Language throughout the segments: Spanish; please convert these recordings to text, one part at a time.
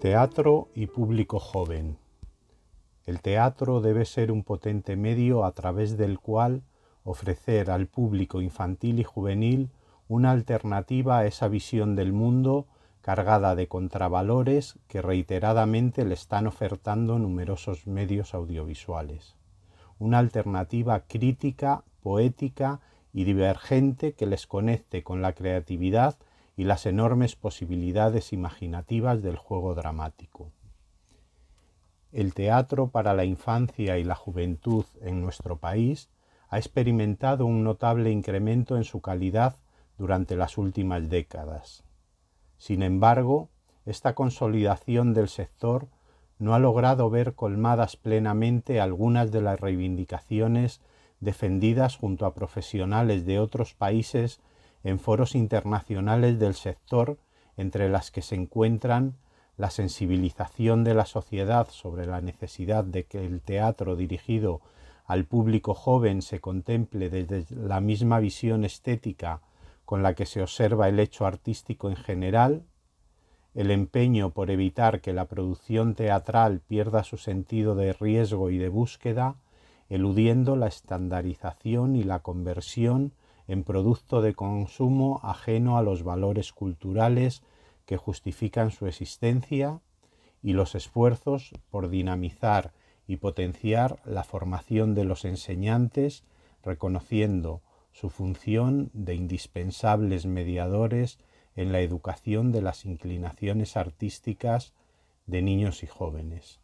Teatro y público joven. El teatro debe ser un potente medio a través del cual ofrecer al público infantil y juvenil una alternativa a esa visión del mundo cargada de contravalores que reiteradamente le están ofertando numerosos medios audiovisuales. Una alternativa crítica, poética y divergente que les conecte con la creatividad y las enormes posibilidades imaginativas del juego dramático. El teatro para la infancia y la juventud en nuestro país ha experimentado un notable incremento en su calidad durante las últimas décadas. Sin embargo, esta consolidación del sector no ha logrado ver colmadas plenamente algunas de las reivindicaciones defendidas junto a profesionales de otros países en foros internacionales del sector, entre las que se encuentran la sensibilización de la sociedad sobre la necesidad de que el teatro dirigido al público joven se contemple desde la misma visión estética con la que se observa el hecho artístico en general, el empeño por evitar que la producción teatral pierda su sentido de riesgo y de búsqueda, eludiendo la estandarización y la conversión en producto de consumo ajeno a los valores culturales que justifican su existencia y los esfuerzos por dinamizar y potenciar la formación de los enseñantes, reconociendo su función de indispensables mediadores en la educación de las inclinaciones artísticas de niños y jóvenes.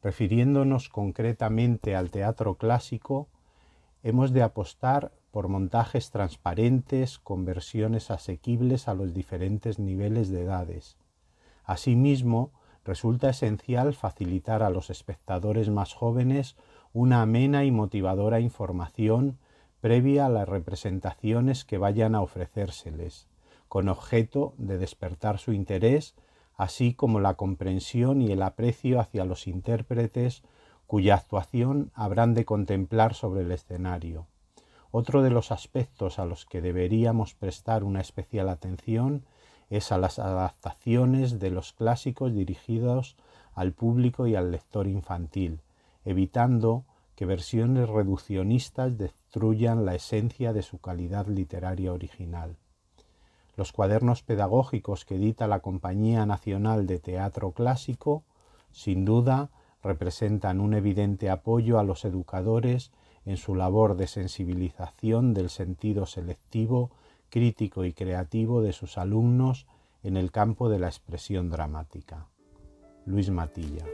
Refiriéndonos concretamente al teatro clásico, hemos de apostar por montajes transparentes con versiones asequibles a los diferentes niveles de edades. Asimismo, resulta esencial facilitar a los espectadores más jóvenes una amena y motivadora información previa a las representaciones que vayan a ofrecérseles, con objeto de despertar su interés, así como la comprensión y el aprecio hacia los intérpretes cuya actuación habrán de contemplar sobre el escenario. Otro de los aspectos a los que deberíamos prestar una especial atención es a las adaptaciones de los clásicos dirigidos al público y al lector infantil, evitando que versiones reduccionistas destruyan la esencia de su calidad literaria original. Los cuadernos pedagógicos que edita la Compañía Nacional de Teatro Clásico, sin duda, representan un evidente apoyo a los educadores en su labor de sensibilización del sentido selectivo, crítico y creativo de sus alumnos en el campo de la expresión dramática. Luis Matilla.